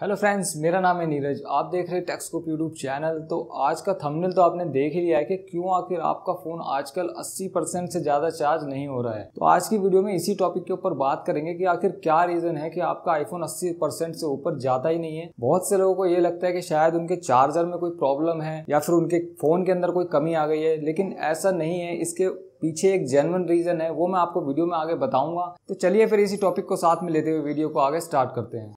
hello friends मेरा नाम है नीरज आप देख रहे हैं टेक्सकोप यूट्यूब चैनल तो आज का थंबनेल तो आपने देख ही लिया है कि क्यों आखिर आपका फ़ोन आजकल 80 परसेंट से ज़्यादा चार्ज नहीं हो रहा है तो आज की वीडियो में इसी टॉपिक के ऊपर बात करेंगे कि आखिर क्या रीज़न है कि आपका आईफोन 80 परसेंट से ऊपर जाता ही नहीं है बहुत से लोगों को ये लगता है कि शायद उनके चार्जर में कोई प्रॉब्लम है या फिर उनके फ़ोन के अंदर कोई कमी आ गई है लेकिन ऐसा नहीं है इसके पीछे एक जेनवन रीज़न है वो मैं आपको वीडियो में आगे बताऊंगा तो चलिए फिर इसी टॉपिक को साथ में लेते हुए वीडियो को आगे स्टार्ट करते हैं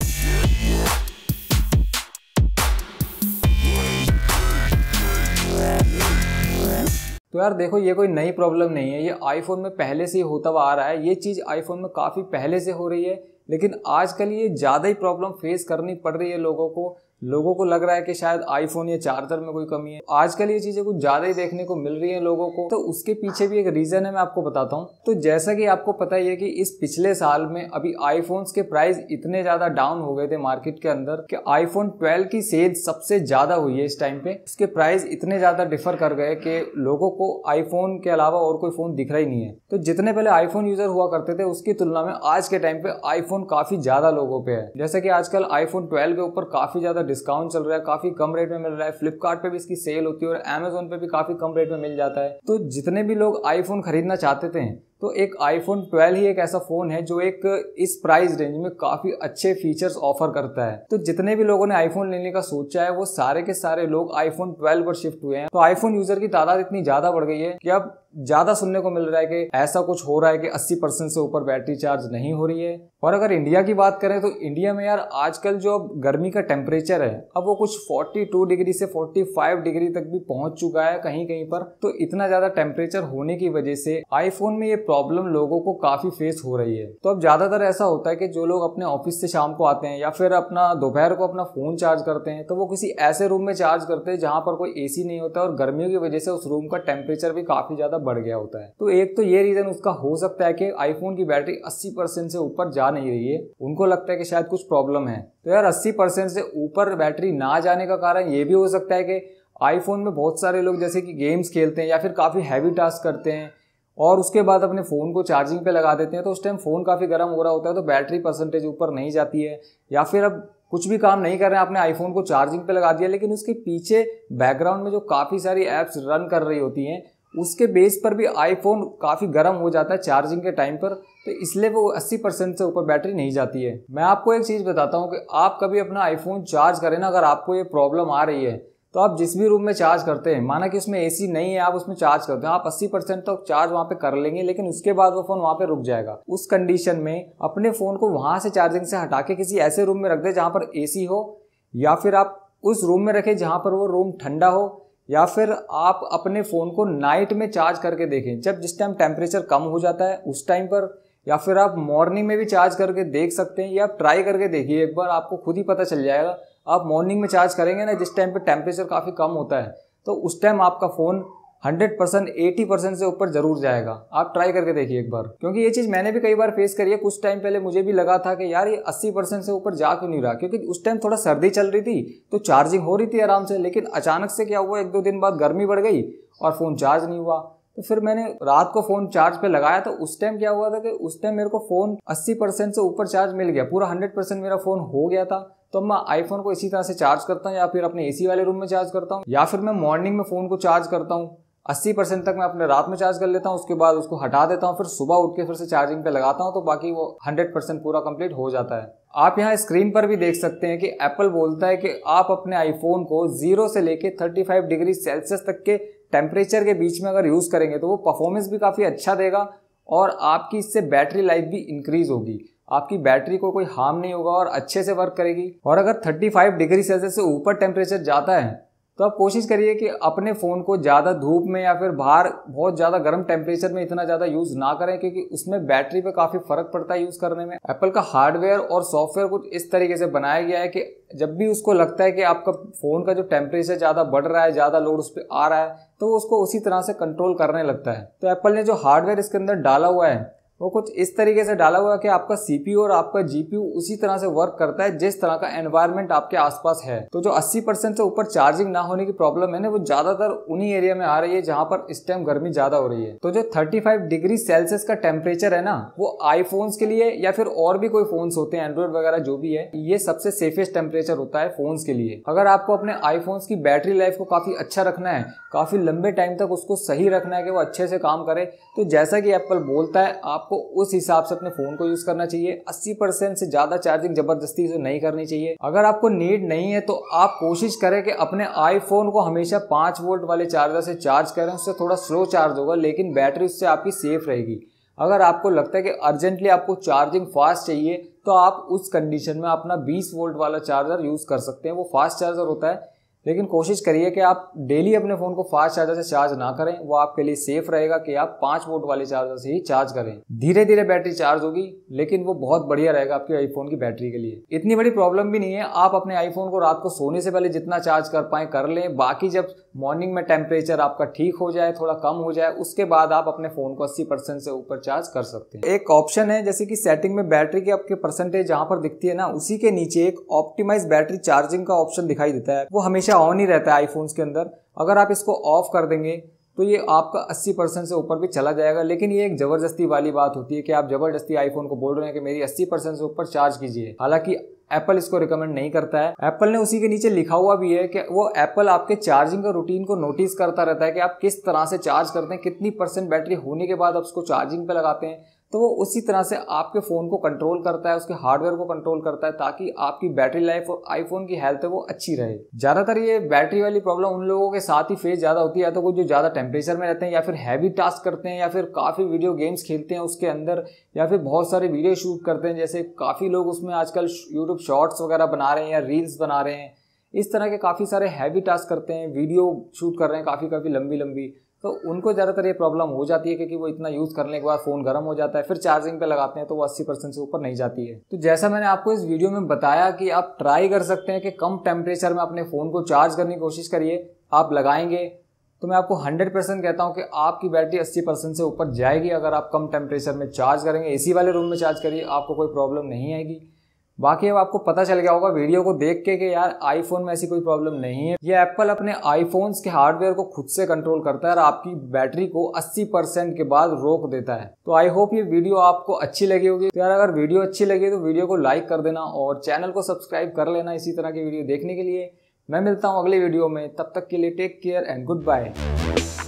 तो यार देखो ये कोई नई प्रॉब्लम नहीं है ये आईफोन में पहले से ही होता हुआ आ रहा है ये चीज़ आईफोन में काफ़ी पहले से हो रही है लेकिन आजकल ये ज़्यादा ही प्रॉब्लम फेस करनी पड़ रही है लोगों को लोगों को लग रहा है कि शायद आईफोन या चार्जर में कोई कमी है आजकल ये चीज़ें कुछ ज़्यादा ही देखने को मिल रही है लोगों को तो उसके पीछे भी एक रीज़न है मैं आपको बताता हूँ तो जैसा कि आपको पता ही है कि इस पिछले साल में अभी आईफोन के प्राइस इतने ज़्यादा डाउन हो गए थे मार्केट के अंदर कि आईफोन ट्वेल्व की सेल सबसे ज़्यादा हुई है इस टाइम पे उसके प्राइस इतने ज़्यादा डिफर कर गए कि लोगों को आईफोन के अलावा और कोई फ़ोन दिख रहा ही नहीं है तो जितने पहले आईफोन यूज़र हुआ करते थे उसकी तुलना में आज के टाइम पे आईफोन काफ़ी ज़्यादा लोगों पे है जैसे कि आजकल आईफोन ट्वेल्व के ऊपर काफ़ी ज़्यादा डिस्काउंट चल रहा है काफी कम रेट में मिल रहा है फ्लिपकार्ट भी इसकी सेल होती है और अमेजोन पे भी काफी कम रेट में मिल जाता है तो जितने भी लोग आईफोन खरीदना चाहते थे तो एक आईफोन 12 ही एक ऐसा फ़ोन है जो एक इस प्राइस रेंज में काफ़ी अच्छे फीचर्स ऑफर करता है तो जितने भी लोगों ने आईफोन लेने का सोचा है वो सारे के सारे लोग आईफोन 12 पर शिफ्ट हुए हैं तो आईफोन यूज़र की तादाद इतनी ज़्यादा बढ़ गई है कि अब ज़्यादा सुनने को मिल रहा है कि ऐसा कुछ हो रहा है कि अस्सी परसेंट से ऊपर बैटरी चार्ज नहीं हो रही है और अगर इंडिया की बात करें तो इंडिया में यार आजकल जो अब गर्मी का टेम्परेचर है अब वो कुछ 42 डिग्री से 45 डिग्री तक भी पहुंच चुका है कहीं कहीं पर तो इतना ज़्यादा टेम्परेचर होने की वजह से आईफोन में ये प्रॉब्लम लोगों को काफ़ी फेस हो रही है तो अब ज़्यादातर ऐसा होता है कि जो लोग अपने ऑफिस से शाम को आते हैं या फिर अपना दोपहर को अपना फ़ोन चार्ज करते हैं तो वो किसी ऐसे रूम में चार्ज करते हैं जहाँ पर कोई एसी नहीं होता और गर्मियों की वजह से उस रूम का टेम्परेचर भी काफ़ी ज़्यादा बढ़ गया होता है तो एक तो ये रीज़न उसका हो सकता है कि आईफोन की बैटरी अस्सी से ऊपर जा नहीं रही है उनको लगता है कि शायद कुछ प्रॉब्लम है तो यार अस्सी से ऊपर बैटरी ना जाने का कारण ये भी हो सकता है कि आईफोन में बहुत सारे लोग जैसे कि गेम्स खेलते हैं या फिर काफ़ी हैवी टास्क करते हैं और उसके बाद अपने फ़ोन को चार्जिंग पे लगा देते हैं तो उस टाइम फ़ोन काफ़ी गर्म हो रहा होता है तो बैटरी परसेंटेज ऊपर नहीं जाती है या फिर अब कुछ भी काम नहीं कर रहे हैं आपने आईफोन को चार्जिंग पे लगा दिया लेकिन उसके पीछे बैकग्राउंड में जो काफ़ी सारी ऐप्स रन कर रही होती हैं उसके बेस पर भी आईफोन काफ़ी गर्म हो जाता है चार्जिंग के टाइम पर तो इसलिए वो 80 परसेंट से ऊपर बैटरी नहीं जाती है मैं आपको एक चीज़ बताता हूँ कि आप कभी अपना आईफोन चार्ज करें ना अगर आपको ये प्रॉब्लम आ रही है तो आप जिस भी रूम में चार्ज करते हैं माना कि उसमें एसी नहीं है आप उसमें चार्ज करते हैं आप 80 परसेंट तक तो चार्ज वहाँ पे कर लेंगे लेकिन उसके बाद वो फोन वहाँ पे रुक जाएगा उस कंडीशन में अपने फोन को वहाँ से चार्जिंग से हटा के किसी ऐसे रूम में रख दे जहाँ पर ए हो या फिर आप उस रूम में रखें जहाँ पर वो रूम ठंडा हो या फिर आप अपने फ़ोन को नाइट में चार्ज करके देखें जब जिस टाइम टेम्परेचर कम हो जाता है उस टाइम पर या फिर आप मॉर्निंग में भी चार्ज करके देख सकते हैं या आप ट्राई करके देखिए एक बार आपको खुद ही पता चल जाएगा आप मॉर्निंग में चार्ज करेंगे ना जिस टाइम पे टेम्परेचर काफ़ी कम होता है तो उस टाइम आपका फ़ोन 100 परसेंट एटी परसेंट से ऊपर जरूर जाएगा आप ट्राई करके देखिए एक बार क्योंकि ये चीज़ मैंने भी कई बार फेस करी है कुछ टाइम पहले मुझे भी लगा था कि यार ये 80 परसेंट से ऊपर जा क्यों नहीं रहा क्योंकि उस टाइम थोड़ा सर्दी चल रही थी तो चार्जिंग हो रही थी आराम से लेकिन अचानक से क्या हुआ एक दो दिन बाद गर्मी बढ़ गई और फ़ोन चार्ज नहीं हुआ तो फिर मैंने रात को फ़ोन चार्ज पे लगाया तो उस टाइम क्या हुआ था कि उस टाइम मेरे को फ़ोन 80 परसेंट से ऊपर चार्ज मिल गया पूरा 100 परसेंट मेरा फ़ोन हो गया था तो मैं आईफोन को इसी तरह से चार्ज करता हूँ या फिर अपने एसी वाले रूम में चार्ज करता हूँ या फिर मैं मॉर्निंग में फ़ोन को चार्ज करता हूँ अस्सी परसेंट तक मैं अपने रात में चार्ज कर लेता हूँ उसके बाद उसको हटा देता हूँ फिर सुबह उठ के फिर से चार्जिंग पे लगाता हूँ तो बाकी वो हंड्रेड परसेंट पूरा कंप्लीट हो जाता है आप यहाँ स्क्रीन पर भी देख सकते हैं कि एप्पल बोलता है कि आप अपने आईफोन को जीरो से लेके फाइव डिग्री सेल्सियस तक के टेम्परेचर के बीच में अगर यूज़ करेंगे तो वो परफॉर्मेंस भी काफ़ी अच्छा देगा और आपकी इससे बैटरी लाइफ भी इंक्रीज़ होगी आपकी बैटरी को कोई हार्म नहीं होगा और अच्छे से वर्क करेगी और अगर 35 डिग्री सेल्सियस से ऊपर टेम्परेचर जाता है तो आप कोशिश करिए कि अपने फ़ोन को ज़्यादा धूप में या फिर बाहर बहुत ज़्यादा गर्म टेम्परेचर में इतना ज़्यादा यूज़ ना करें क्योंकि उसमें बैटरी पे काफ़ी फ़र्क पड़ता है यूज़ करने में एप्पल का हार्डवेयर और सॉफ्टवेयर कुछ इस तरीके से बनाया गया है कि जब भी उसको लगता है कि आपका फ़ोन का जो टेम्परेचर ज़्यादा बढ़ रहा है ज़्यादा लोड उस पर आ रहा है तो वो उसको उसी तरह से कंट्रोल करने लगता है तो एप्पल ने जो हार्डवेयर इसके अंदर डाला हुआ है वो कुछ इस तरीके से डाला हुआ है कि आपका सीपीयू और आपका जीपीयू उसी तरह से वर्क करता है जिस तरह का एनवायरमेंट आपके आसपास है तो जो 80 परसेंट से ऊपर चार्जिंग ना होने की प्रॉब्लम है ना वो ज्यादातर उन्हीं एरिया में आ रही है जहां पर इस टाइम गर्मी ज्यादा हो रही है तो जो 35 डिग्री सेल्सियस का टेम्परेचर है ना वो आईफोन्स के लिए या फिर और भी कोई फोन्स होते हैं एंड्रॉइड वगैरह जो भी है ये सबसे सेफेस्ट टेम्परेचर होता है फोन्स के लिए अगर आपको अपने आईफोन्स की बैटरी लाइफ को काफी अच्छा रखना है काफी लंबे टाइम तक उसको सही रखना है कि वो अच्छे से काम करे तो जैसा कि एप्पल बोलता है आप आपको उस हिसाब से अपने फोन को यूज करना चाहिए 80 परसेंट से ज्यादा चार्जिंग जबरदस्ती से तो नहीं करनी चाहिए अगर आपको नीड नहीं है तो आप कोशिश करें कि अपने आईफोन को हमेशा पांच वोल्ट वाले चार्जर से चार्ज करें उससे थोड़ा स्लो चार्ज होगा लेकिन बैटरी उससे आपकी सेफ रहेगी अगर आपको लगता है कि अर्जेंटली आपको चार्जिंग फास्ट चाहिए तो आप उस कंडीशन में अपना 20 वोल्ट वाला चार्जर यूज़ कर सकते हैं वो फास्ट चार्जर होता है लेकिन कोशिश करिए कि आप डेली अपने फ़ोन को फास्ट चार्जर से चार्ज ना करें वो आपके लिए सेफ रहेगा कि आप पाँच वोट वाले चार्जर से ही चार्ज करें धीरे धीरे बैटरी चार्ज होगी लेकिन वो बहुत बढ़िया रहेगा आपके आईफोन की बैटरी के लिए इतनी बड़ी प्रॉब्लम भी नहीं है आप अपने आईफोन को रात को सोने से पहले जितना चार्ज कर पाए कर लें बाकी जब मॉर्निंग में टेम्परेचर आपका ठीक हो जाए थोड़ा कम हो जाए उसके बाद आप अपने फ़ोन को 80 परसेंट से ऊपर चार्ज कर सकते हैं एक ऑप्शन है जैसे कि सेटिंग में बैटरी की आपके परसेंटेज जहाँ पर दिखती है ना उसी के नीचे एक ऑप्टिमाइज बैटरी चार्जिंग का ऑप्शन दिखाई देता है वो हमेशा ऑन ही रहता है आईफोन्स के अंदर अगर आप इसको ऑफ कर देंगे तो ये आपका 80 परसेंट से ऊपर भी चला जाएगा लेकिन ये एक ज़बरदस्ती वाली बात होती है कि आप ज़बरदस्ती आईफोन को बोल रहे हैं कि मेरी 80 परसेंट से ऊपर चार्ज कीजिए हालांकि एप्पल इसको रिकमेंड नहीं करता है एप्पल ने उसी के नीचे लिखा हुआ भी है कि वो एप्पल आपके चार्जिंग का रूटीन को नोटिस करता रहता है कि आप किस तरह से चार्ज करते हैं कितनी परसेंट बैटरी होने के बाद आप उसको चार्जिंग पे लगाते हैं तो वो उसी तरह से आपके फ़ोन को कंट्रोल करता है उसके हार्डवेयर को कंट्रोल करता है ताकि आपकी बैटरी लाइफ और आईफोन की हेल्थ है वो अच्छी रहे ज़्यादातर ये बैटरी वाली प्रॉब्लम उन लोगों के साथ ही फेस ज़्यादा होती है या तो कुछ जो ज़्यादा टेम्परेचर में रहते हैं या फिर हैवी टास्क करते हैं या फिर काफ़ी वीडियो गेम्स खेलते हैं उसके अंदर या फिर बहुत सारे वीडियो शूट करते हैं जैसे काफ़ी लोग उसमें आजकल यूट्यूब शॉर्ट्स वगैरह बना रहे हैं या रील्स बना रहे हैं इस तरह के काफ़ी सारे हैवी टास्क करते हैं वीडियो शूट कर रहे हैं काफ़ी काफ़ी लंबी लंबी तो उनको ज़्यादातर ये प्रॉब्लम हो जाती है क्योंकि वो इतना यूज़ करने के बाद फ़ोन गर्म हो जाता है फिर चार्जिंग पे लगाते हैं तो वो 80 परसेंट से ऊपर नहीं जाती है तो जैसा मैंने आपको इस वीडियो में बताया कि आप ट्राई कर सकते हैं कि कम टेम्परेचर में अपने फ़ोन को चार्ज करने की कोशिश करिए आप लगाएंगे तो मैं आपको हंड्रेड परसेंट कहता हूँ कि आपकी बैटरी अस्सी परसेंट से ऊपर जाएगी अगर आप कम टेम्परेचर में चार्ज करेंगे ए वाले रूम में चार्ज करिए आपको कोई प्रॉब्लम नहीं आएगी बाकी अब आपको पता चल गया होगा वीडियो को देख के कि यार आईफोन में ऐसी कोई प्रॉब्लम नहीं है ये एप्पल अपने आईफोन्स के हार्डवेयर को खुद से कंट्रोल करता है और आपकी बैटरी को 80 परसेंट के बाद रोक देता है तो आई होप ये वीडियो आपको अच्छी लगी होगी तो यार अगर वीडियो अच्छी लगी तो वीडियो को लाइक कर देना और चैनल को सब्सक्राइब कर लेना इसी तरह की वीडियो देखने के लिए मैं मिलता हूँ अगले वीडियो में तब तक के लिए take care and good bye